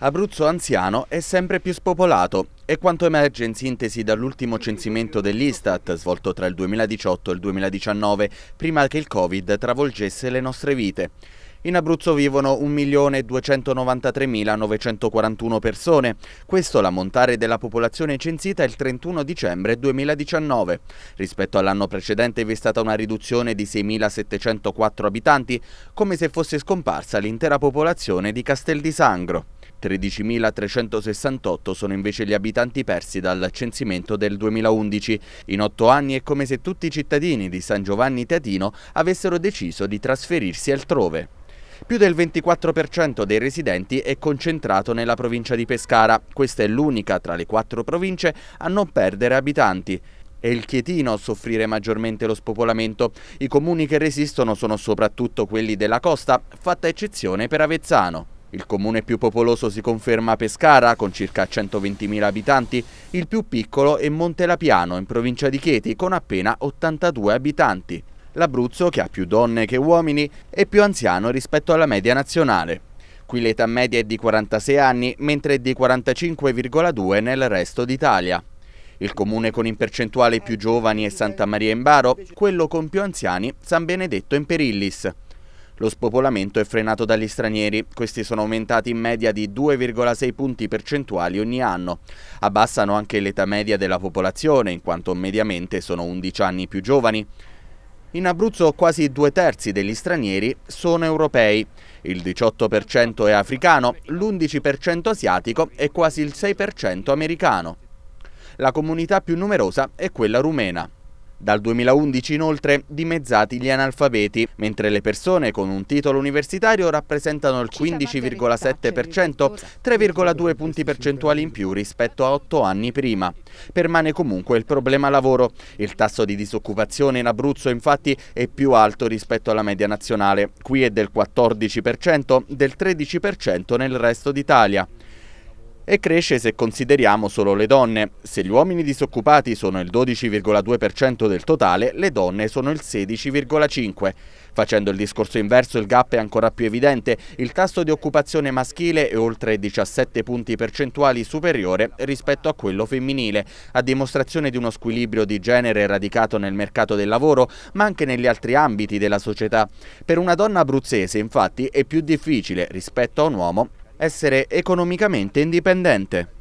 Abruzzo anziano è sempre più spopolato. È quanto emerge in sintesi dall'ultimo censimento dell'Istat, svolto tra il 2018 e il 2019, prima che il Covid travolgesse le nostre vite. In Abruzzo vivono 1.293.941 persone, questo l'ammontare della popolazione censita il 31 dicembre 2019. Rispetto all'anno precedente vi è stata una riduzione di 6.704 abitanti, come se fosse scomparsa l'intera popolazione di Castel di Sangro. 13.368 sono invece gli abitanti persi dal censimento del 2011. In otto anni è come se tutti i cittadini di San Giovanni Teatino avessero deciso di trasferirsi altrove. Più del 24% dei residenti è concentrato nella provincia di Pescara. Questa è l'unica tra le quattro province a non perdere abitanti. È il Chietino a soffrire maggiormente lo spopolamento. I comuni che resistono sono soprattutto quelli della costa, fatta eccezione per Avezzano. Il comune più popoloso si conferma Pescara, con circa 120.000 abitanti, il più piccolo è Montelapiano, in provincia di Chieti, con appena 82 abitanti. L'Abruzzo, che ha più donne che uomini, è più anziano rispetto alla media nazionale. Qui l'età media è di 46 anni, mentre è di 45,2 nel resto d'Italia. Il comune con in percentuale più giovani è Santa Maria in Baro, quello con più anziani San Benedetto in Perillis. Lo spopolamento è frenato dagli stranieri, questi sono aumentati in media di 2,6 punti percentuali ogni anno. Abbassano anche l'età media della popolazione, in quanto mediamente sono 11 anni più giovani. In Abruzzo quasi due terzi degli stranieri sono europei, il 18% è africano, l'11% asiatico e quasi il 6% americano. La comunità più numerosa è quella rumena. Dal 2011 inoltre dimezzati gli analfabeti, mentre le persone con un titolo universitario rappresentano il 15,7%, 3,2 cioè, punti percentuali in più rispetto a 8 anni prima. Permane comunque il problema lavoro. Il tasso di disoccupazione in Abruzzo infatti è più alto rispetto alla media nazionale. Qui è del 14%, del 13% nel resto d'Italia e cresce se consideriamo solo le donne. Se gli uomini disoccupati sono il 12,2% del totale, le donne sono il 16,5%. Facendo il discorso inverso il gap è ancora più evidente, il tasso di occupazione maschile è oltre 17 punti percentuali superiore rispetto a quello femminile, a dimostrazione di uno squilibrio di genere radicato nel mercato del lavoro, ma anche negli altri ambiti della società. Per una donna abruzzese, infatti, è più difficile rispetto a un uomo essere economicamente indipendente.